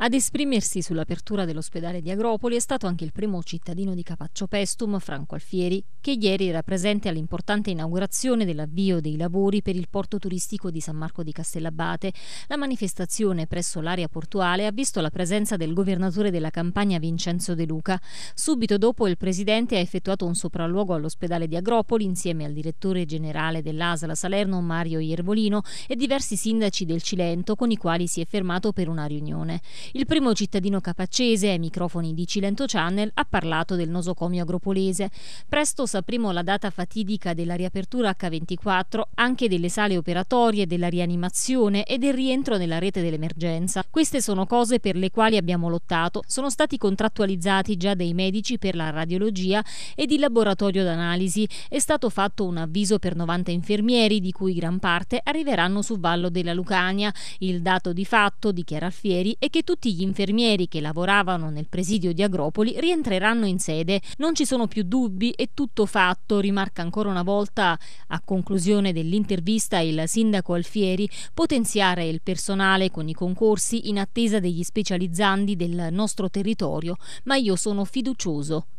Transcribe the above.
Ad esprimersi sull'apertura dell'ospedale di Agropoli è stato anche il primo cittadino di Capaccio Pestum, Franco Alfieri, che ieri era presente all'importante inaugurazione dell'avvio dei lavori per il porto turistico di San Marco di Castellabate. La manifestazione presso l'area portuale ha visto la presenza del governatore della campagna Vincenzo De Luca. Subito dopo il presidente ha effettuato un sopralluogo all'ospedale di Agropoli insieme al direttore generale dell'ASLA Salerno Mario Iervolino e diversi sindaci del Cilento con i quali si è fermato per una riunione. Il primo cittadino capaccese, ai microfoni di Cilento Channel, ha parlato del nosocomio agropolese. Presto sapremo la data fatidica della riapertura H24, anche delle sale operatorie, della rianimazione e del rientro nella rete dell'emergenza. Queste sono cose per le quali abbiamo lottato. Sono stati contrattualizzati già dei medici per la radiologia ed il laboratorio d'analisi. È stato fatto un avviso per 90 infermieri, di cui gran parte arriveranno su Vallo della Lucania. Il dato di fatto, dichiara Alfieri, è che tutti tutti gli infermieri che lavoravano nel presidio di Agropoli rientreranno in sede. Non ci sono più dubbi, è tutto fatto, rimarca ancora una volta a conclusione dell'intervista il sindaco Alfieri, potenziare il personale con i concorsi in attesa degli specializzandi del nostro territorio, ma io sono fiducioso